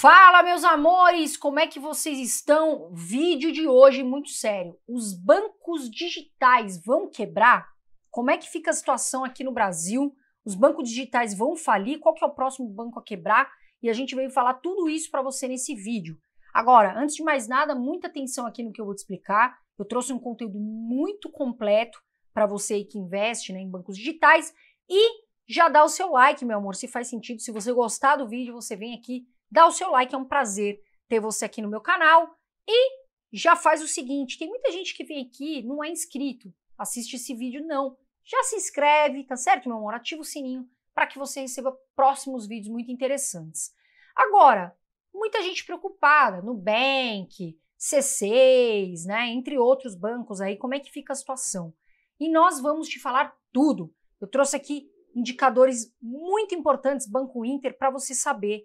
Fala, meus amores, como é que vocês estão? Vídeo de hoje muito sério. Os bancos digitais vão quebrar? Como é que fica a situação aqui no Brasil? Os bancos digitais vão falir? Qual que é o próximo banco a quebrar? E a gente veio falar tudo isso para você nesse vídeo. Agora, antes de mais nada, muita atenção aqui no que eu vou te explicar. Eu trouxe um conteúdo muito completo para você que investe né, em bancos digitais e já dá o seu like, meu amor, se faz sentido. Se você gostar do vídeo, você vem aqui dá o seu like, é um prazer ter você aqui no meu canal. E já faz o seguinte: tem muita gente que vem aqui, não é inscrito, assiste esse vídeo, não. Já se inscreve, tá certo, meu amor? Ativa o sininho para que você receba próximos vídeos muito interessantes. Agora, muita gente preocupada, Nubank, C6, né, entre outros bancos aí, como é que fica a situação? E nós vamos te falar tudo. Eu trouxe aqui indicadores muito importantes Banco Inter para você saber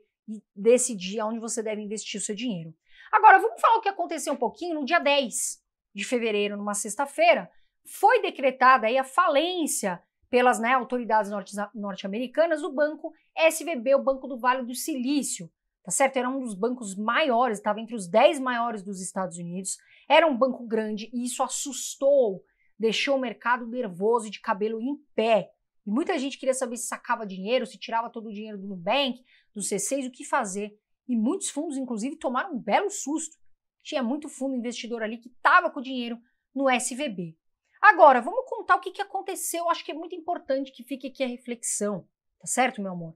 decidir onde você deve investir o seu dinheiro. Agora, vamos falar o que aconteceu um pouquinho no dia 10 de fevereiro, numa sexta-feira, foi decretada aí a falência pelas né, autoridades norte-americanas do banco SVB, o Banco do Vale do Silício. Tá certo? Era um dos bancos maiores, estava entre os 10 maiores dos Estados Unidos. Era um banco grande e isso assustou, deixou o mercado nervoso e de cabelo em pé. E muita gente queria saber se sacava dinheiro, se tirava todo o dinheiro do Nubank, do C6 o que fazer. E muitos fundos, inclusive, tomaram um belo susto. Tinha muito fundo investidor ali que estava com dinheiro no SVB. Agora, vamos contar o que, que aconteceu. Acho que é muito importante que fique aqui a reflexão, tá certo, meu amor?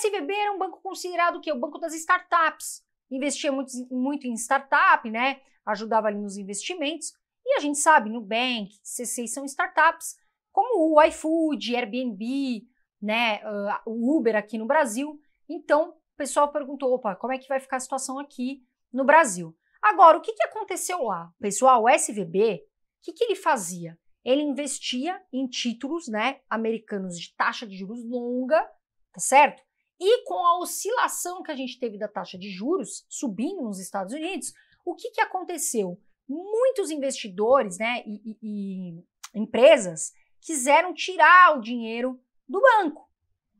SVB era um banco considerado o quê? O banco das startups. Investia muito, muito em startup, né? Ajudava ali nos investimentos. E a gente sabe, Nubank, C6 são startups, como o iFood, Airbnb, né? Uh, o Uber aqui no Brasil. Então, o pessoal perguntou: opa, como é que vai ficar a situação aqui no Brasil? Agora, o que, que aconteceu lá? Pessoal, o SVB, o que, que ele fazia? Ele investia em títulos né, americanos de taxa de juros longa, tá certo? E com a oscilação que a gente teve da taxa de juros subindo nos Estados Unidos, o que, que aconteceu? Muitos investidores né, e, e, e empresas quiseram tirar o dinheiro do banco.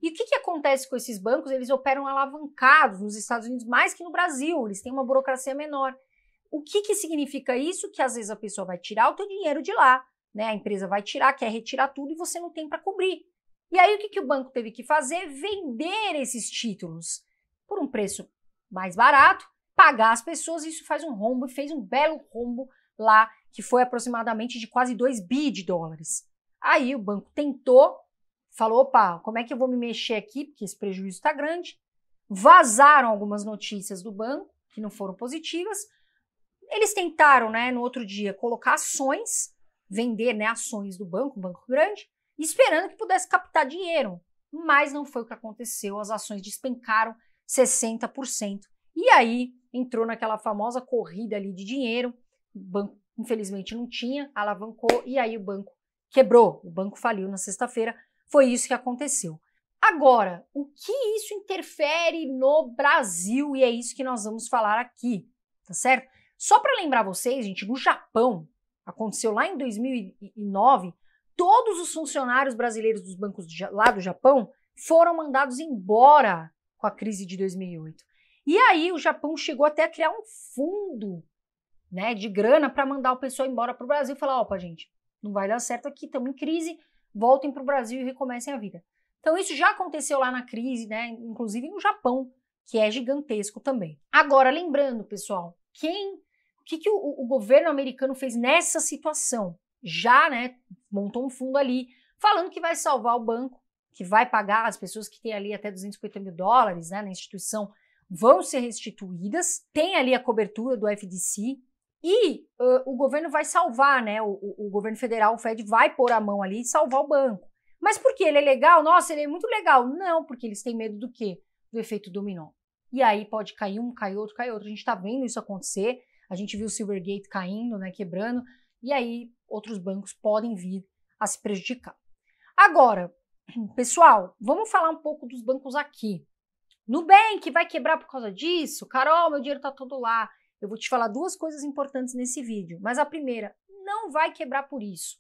E o que, que acontece com esses bancos? Eles operam alavancados nos Estados Unidos mais que no Brasil, eles têm uma burocracia menor. O que, que significa isso? Que às vezes a pessoa vai tirar o teu dinheiro de lá, né? A empresa vai tirar, quer retirar tudo e você não tem para cobrir. E aí o que, que o banco teve que fazer? Vender esses títulos por um preço mais barato, pagar as pessoas, isso faz um rombo, e fez um belo rombo lá, que foi aproximadamente de quase 2 bi de dólares. Aí o banco tentou falou: opa, como é que eu vou me mexer aqui? Porque esse prejuízo está grande. Vazaram algumas notícias do banco que não foram positivas. Eles tentaram, né, no outro dia, colocar ações, vender né, ações do banco, um banco grande, esperando que pudesse captar dinheiro. Mas não foi o que aconteceu, as ações despencaram 60%. E aí entrou naquela famosa corrida ali de dinheiro, o banco infelizmente não tinha, alavancou e aí o banco quebrou. O banco faliu na sexta-feira, foi isso que aconteceu. Agora, o que isso interfere no Brasil? E é isso que nós vamos falar aqui, tá certo? Só para lembrar vocês, gente, no Japão, aconteceu lá em 2009, todos os funcionários brasileiros dos bancos lá do Japão foram mandados embora com a crise de 2008. E aí o Japão chegou até a criar um fundo, né, de grana para mandar o pessoal embora para o Brasil e falar, opa, gente, não vai dar certo aqui, estamos em crise, voltem para o Brasil e recomecem a vida. Então, isso já aconteceu lá na crise, né? Inclusive no Japão, que é gigantesco também. Agora, lembrando, pessoal, quem. O que, que o, o governo americano fez nessa situação? Já, né? Montou um fundo ali, falando que vai salvar o banco, que vai pagar as pessoas que têm ali até 250 mil dólares né, na instituição vão ser restituídas. Tem ali a cobertura do FDC, e uh, o governo vai salvar, né? O, o, governo federal, o Fed, vai pôr a mão ali e salvar o banco. Mas por que ele é legal? Nossa, ele é muito legal. Não, porque eles têm medo do quê? Do efeito dominó. E aí pode cair um, cair outro, cair outro. A gente está vendo isso acontecer. A gente viu o Silvergate caindo, né? Quebrando. E aí outros bancos podem vir a se prejudicar. Agora, pessoal, vamos falar um pouco dos bancos aqui. Nubank vai quebrar por causa disso? Carol, meu dinheiro está todo lá. Eu vou te falar duas coisas importantes nesse vídeo, mas a primeira, não vai quebrar por isso.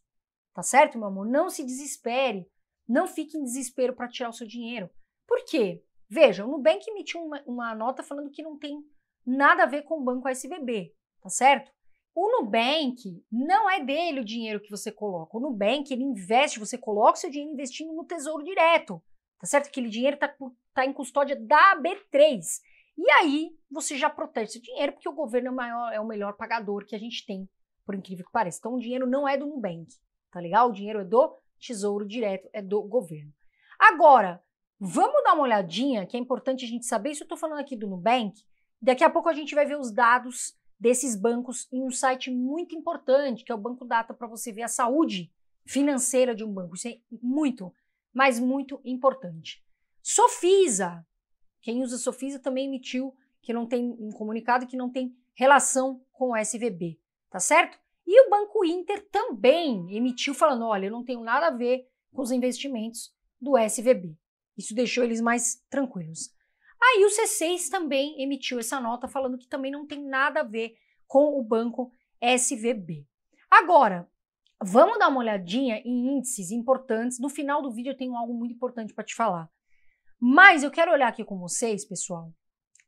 Tá certo, meu amor? Não se desespere. Não fique em desespero para tirar o seu dinheiro. Por quê? Veja, o Nubank emitiu uma, uma, nota falando que não tem nada a ver com o banco SBB, tá certo? O Nubank não é dele o dinheiro que você coloca. O Nubank, ele investe, você coloca o seu dinheiro investindo no Tesouro Direto, tá certo? Aquele dinheiro está tá em custódia da B3. E aí você já protege seu dinheiro, porque o governo é o, maior, é o melhor pagador que a gente tem, por incrível que pareça. Então o dinheiro não é do Nubank, tá legal? O dinheiro é do Tesouro Direto, é do governo. Agora, vamos dar uma olhadinha, que é importante a gente saber, isso eu estou falando aqui do Nubank, daqui a pouco a gente vai ver os dados desses bancos em um site muito importante, que é o Banco Data, para você ver a saúde financeira de um banco. Isso é muito, mas muito importante. Sofisa, quem usa Sofisa também emitiu que não tem um comunicado que não tem relação com o SVB, tá certo? E o Banco Inter também emitiu falando, olha, eu não tenho nada a ver com os investimentos do SVB. Isso deixou eles mais tranquilos. Aí o C6 também emitiu essa nota falando que também não tem nada a ver com o banco SVB. Agora, vamos dar uma olhadinha em índices importantes. No final do vídeo eu tenho algo muito importante para te falar. Mas eu quero olhar aqui com vocês, pessoal,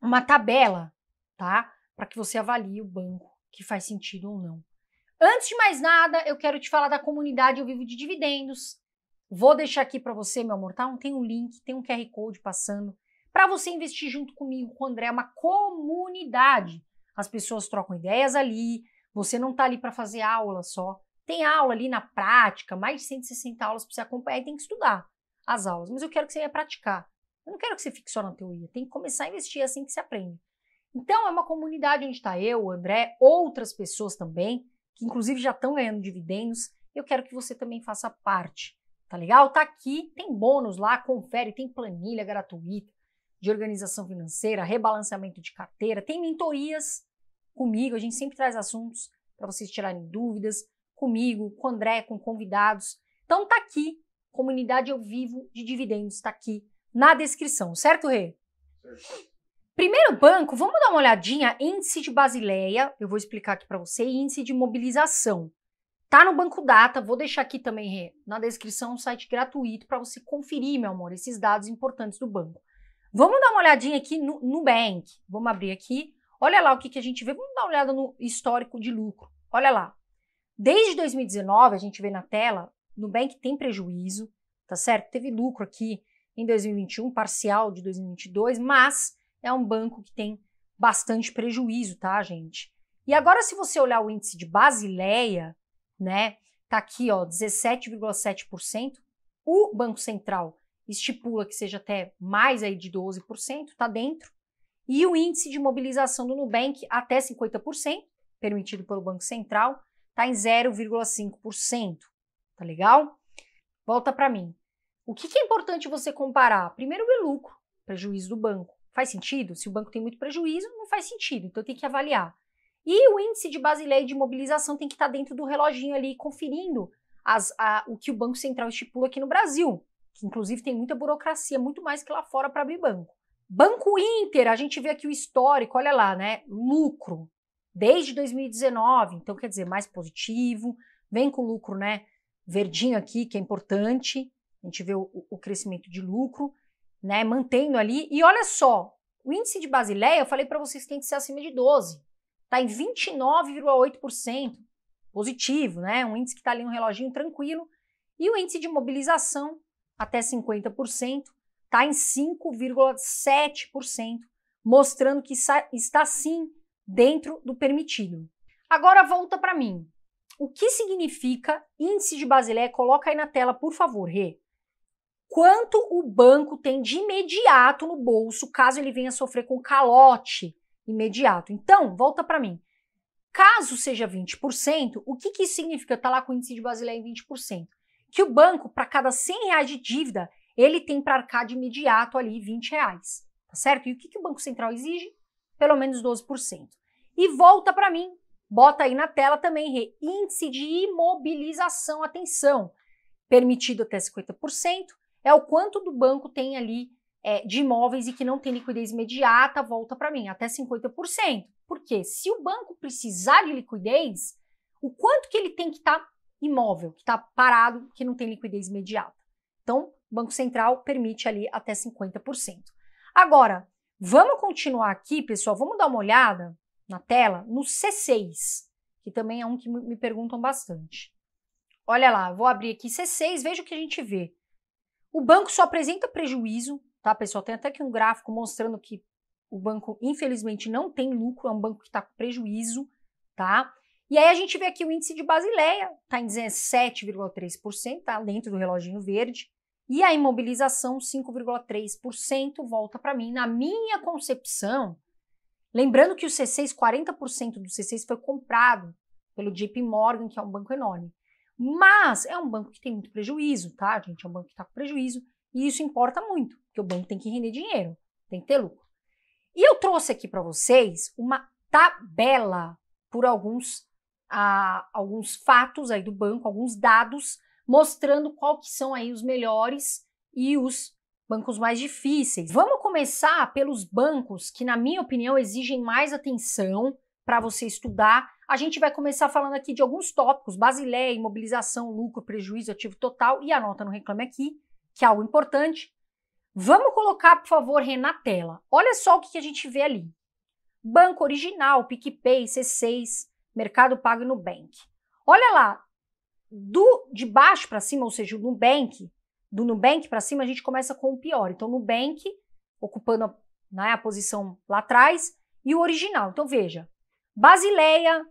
uma tabela, tá? Para que você avalie o banco, que faz sentido ou não. Antes de mais nada, eu quero te falar da comunidade Eu Vivo de Dividendos. Vou deixar aqui para você, meu amor, tá? Tem um link, tem um QR Code passando para você investir junto comigo, com o André, é uma comunidade. As pessoas trocam ideias ali, você não tá ali para fazer aula só. Tem aula ali na prática, mais de 160 aulas para você acompanhar e tem que estudar as aulas. Mas eu quero que você venha praticar. Eu não quero que você fique só na teoria, tem que começar a investir é assim que se aprende. Então, é uma comunidade onde está eu, o André, outras pessoas também, que inclusive já estão ganhando dividendos. Eu quero que você também faça parte, tá legal? Tá aqui, tem bônus lá, confere, tem planilha gratuita de organização financeira, rebalanceamento de carteira, tem mentorias comigo, a gente sempre traz assuntos para vocês tirarem dúvidas, comigo, com o André, com convidados. Então tá aqui, comunidade eu vivo de dividendos, tá aqui na descrição, certo, Rê? Certo. Primeiro banco, vamos dar uma olhadinha, índice de Basileia, eu vou explicar aqui para você, índice de mobilização. Tá no Banco Data, vou deixar aqui também Rê, na descrição um site gratuito para você conferir, meu amor, esses dados importantes do banco. Vamos dar uma olhadinha aqui no Nubank. Vamos abrir aqui. Olha lá o que, que a gente vê. Vamos dar uma olhada no histórico de lucro. Olha lá. Desde 2019, a gente vê na tela, Nubank tem prejuízo, tá certo? Teve lucro aqui em 2021, parcial de 2022, mas é um banco que tem bastante prejuízo, tá, gente? E agora, se você olhar o índice de Basileia, né, tá aqui, ó, 17,7%. O Banco Central estipula que seja até mais aí de 12%, tá dentro. E o índice de mobilização do Nubank até 50%, permitido pelo Banco Central, tá em 0,5%. Tá legal? Volta para mim. O que, que é importante você comparar? Primeiro, o lucro, prejuízo do banco. Faz sentido? Se o banco tem muito prejuízo, não faz sentido, então tem que avaliar. E o índice de Basileia de mobilização tem que estar dentro do reloginho ali, conferindo as, a, o que o Banco Central estipula aqui no Brasil, que inclusive tem muita burocracia, muito mais que lá fora para abrir banco. Banco Inter, a gente vê aqui o histórico, olha lá, né? Lucro desde 2019, então quer dizer, mais positivo, vem com lucro, né? Verdinho aqui, que é importante. A gente vê o, o crescimento de lucro, né, mantendo ali. E olha só, o índice de Basileia, eu falei para vocês que tem que ser acima de 12. Está em 29,8%, positivo, né? Um índice que está ali no reloginho tranquilo. E o índice de mobilização, até 50%, está em 5,7%, mostrando que está sim dentro do permitido. Agora volta para mim. O que significa índice de Basileia? Coloca aí na tela, por favor, Rê quanto o banco tem de imediato no bolso caso ele venha sofrer com calote imediato. Então, volta para mim. Caso seja 20%, o que, que isso significa? Está lá com o índice de Basileia em 20%. Que o banco, para cada 100 reais de dívida, ele tem para arcar de imediato ali 20 reais. Tá certo? E o que, que o Banco Central exige? Pelo menos 12%. E volta para mim, bota aí na tela também, índice de imobilização, atenção, permitido até 50%, é o quanto do banco tem ali é, de imóveis e que não tem liquidez imediata, volta para mim, até 50%. Porque se o banco precisar de liquidez, o quanto que ele tem que estar tá imóvel, que está parado, que não tem liquidez imediata. Então, o Banco Central permite ali até 50%. Agora, vamos continuar aqui, pessoal, vamos dar uma olhada na tela no C6, que também é um que me perguntam bastante. Olha lá, vou abrir aqui C6, veja o que a gente vê. O banco só apresenta prejuízo, tá, pessoal? Tem até aqui um gráfico mostrando que o banco, infelizmente, não tem lucro, é um banco que está com prejuízo, tá? E aí a gente vê aqui o índice de Basileia, está em 17,3%, tá dentro do reloginho verde. E a imobilização, 5,3%, volta para mim. Na minha concepção, lembrando que o C6, 40% do C6 foi comprado pelo JP Morgan, que é um banco enorme. Mas é um banco que tem muito prejuízo, tá, gente? É um banco que está com prejuízo e isso importa muito, porque o banco tem que render dinheiro, tem que ter lucro. E eu trouxe aqui para vocês uma tabela por alguns, ah, alguns fatos aí do banco, alguns dados, mostrando qual que são aí os melhores e os bancos mais difíceis. Vamos começar pelos bancos que, na minha opinião, exigem mais atenção para você estudar. A gente vai começar falando aqui de alguns tópicos: Basileia, imobilização, lucro, prejuízo, ativo total e anota no Reclame Aqui, que é algo importante. Vamos colocar, por favor, Ren, na tela. Olha só o que, a gente vê ali: Banco Original, PicPay, C6, Mercado Pago e Nubank. Olha lá, do de baixo para cima, ou seja, o Nubank, do Nubank para cima, a gente começa com o pior. Então, Nubank ocupando a, né, a posição lá atrás e o original. Então, veja, Basileia,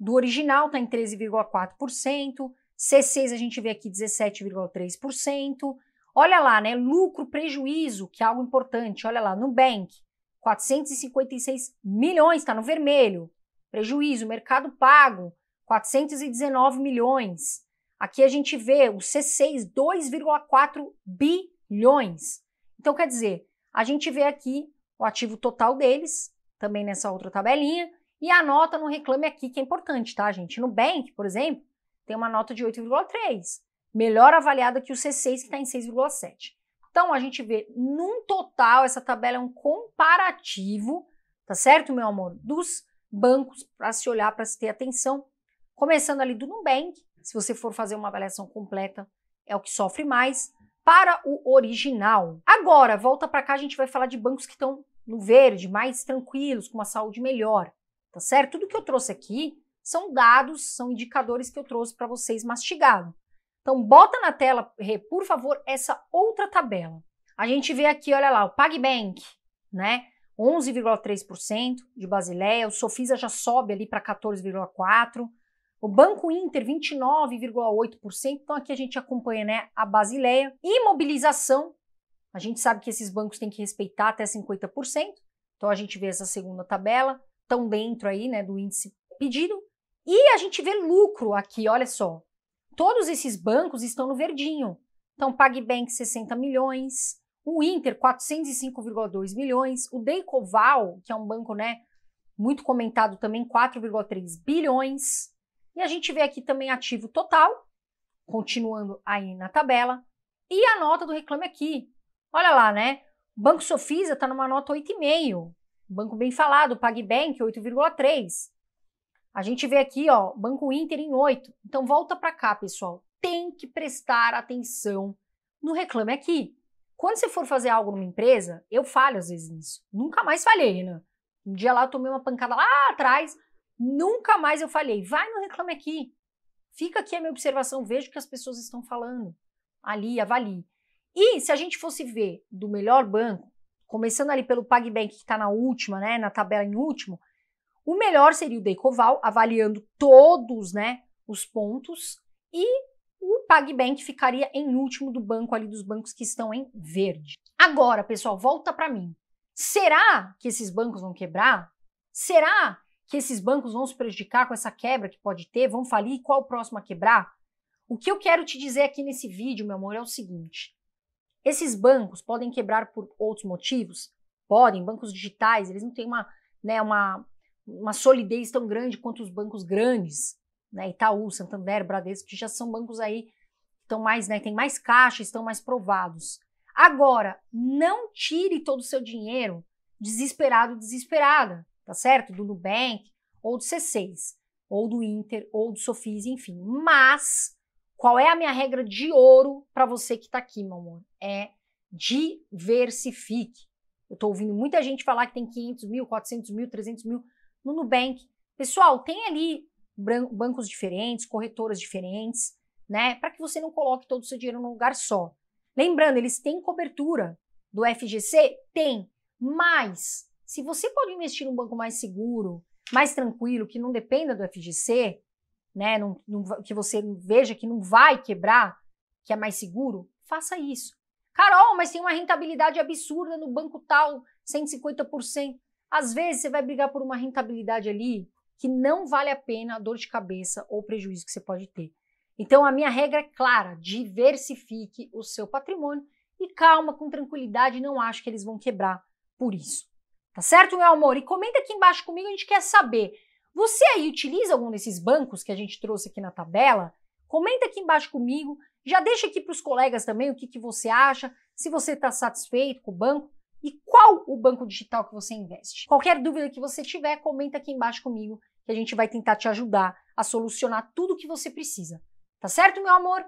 do original, está em 13,4%. C6 a gente vê aqui 17,3%. Olha lá, né? Lucro, prejuízo, que é algo importante. Olha lá, Nubank, 456 milhões, está no vermelho. Prejuízo, mercado pago, 419 milhões. Aqui a gente vê o C6, 2,4 bilhões. Então, quer dizer, a gente vê aqui o ativo total deles, também nessa outra tabelinha, e a nota no Reclame Aqui, que é importante, tá, gente? No Bank, por exemplo, tem uma nota de 8,3, melhor avaliada que o C6, que está em 6,7. Então, a gente vê num total, essa tabela é um comparativo, tá certo, meu amor? Dos bancos para se olhar, para se ter atenção. Começando ali do Nubank, se você for fazer uma avaliação completa, é o que sofre mais, para o original. Agora, volta para cá, a gente vai falar de bancos que estão no verde, mais tranquilos, com uma saúde melhor tá certo? Tudo que eu trouxe aqui são dados, são indicadores que eu trouxe para vocês mastigado. Então, bota na tela, por favor, essa outra tabela. A gente vê aqui, olha lá, o PagBank, né? 11,3% de Basileia, o Sofisa já sobe ali para 14,4%, o Banco Inter 29,8%, então aqui a gente acompanha né, a Basileia. Imobilização, a gente sabe que esses bancos têm que respeitar até 50%, então a gente vê essa segunda tabela estão dentro aí, né, do índice pedido. E a gente vê lucro aqui, olha só. Todos esses bancos estão no verdinho. Então, PagBank 60 milhões, o Inter 405,2 milhões, o Deicoval, que é um banco, né, muito comentado também, 4,3 bilhões. E a gente vê aqui também ativo total, continuando aí na tabela, e a nota do Reclame Aqui. Olha lá, né? Banco Sofisa está numa nota 8,5. Banco bem falado, PagBank 8,3. A gente vê aqui, ó, Banco Inter em 8. Então volta para cá, pessoal. Tem que prestar atenção no reclame aqui. Quando você for fazer algo numa empresa, eu falho às vezes nisso. Nunca mais falhei, Renan. Né? Um dia lá eu tomei uma pancada lá atrás, nunca mais eu falhei. Vai no reclame aqui. Fica aqui a minha observação, veja o que as pessoas estão falando. Ali, avalie. E se a gente fosse ver do melhor banco, começando ali pelo PagBank, que está na última, né, na tabela em último, o melhor seria o Decoval, avaliando todos né, os pontos, e o PagBank ficaria em último do banco ali, dos bancos que estão em verde. Agora, pessoal, volta para mim. Será que esses bancos vão quebrar? Será que esses bancos vão se prejudicar com essa quebra que pode ter? Vão falir? Qual o próximo a quebrar? O que eu quero te dizer aqui nesse vídeo, meu amor, é o seguinte: esses bancos podem quebrar por outros motivos? Podem, bancos digitais, eles não têm uma, né, uma, uma solidez tão grande quanto os bancos grandes, né, Itaú, Santander, Bradesco, que já são bancos aí estão mais, né, tem mais caixa, estão mais provados. Agora, não tire todo o seu dinheiro desesperado, desesperada, tá certo? Do Nubank, ou do C6, ou do Inter, ou do Sofis, enfim. Mas qual é a minha regra de ouro para você que está aqui, meu amor? É diversifique. Eu estou ouvindo muita gente falar que tem 500 mil, 400 mil, 300 mil no Nubank. Pessoal, tem ali bancos diferentes, corretoras diferentes, né? Para que você não coloque todo o seu dinheiro num lugar só. Lembrando, eles têm cobertura do FGC? Tem. Mas, se você pode investir num banco mais seguro, mais tranquilo, que não dependa do FGC, né, não, não, que você veja que não vai quebrar, que é mais seguro, faça isso. Carol, mas tem uma rentabilidade absurda no banco tal, 150%. Às vezes você vai brigar por uma rentabilidade ali que não vale a pena a dor de cabeça ou prejuízo que você pode ter. Então a minha regra é clara: diversifique o seu patrimônio e calma, com tranquilidade, não acho que eles vão quebrar por isso. Tá certo, meu amor? E comenta aqui embaixo comigo, a gente quer saber você aí utiliza algum desses bancos que a gente trouxe aqui na tabela? Comenta aqui embaixo comigo, já deixa aqui para os colegas também o que, que você acha, se você está satisfeito com o banco e qual o banco digital que você investe. Qualquer dúvida que você tiver, comenta aqui embaixo comigo que a gente vai tentar te ajudar a solucionar tudo o que você precisa. Tá certo, meu amor?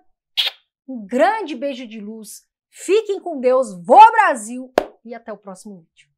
Um grande beijo de luz, fiquem com Deus, vou Brasil e até o próximo vídeo.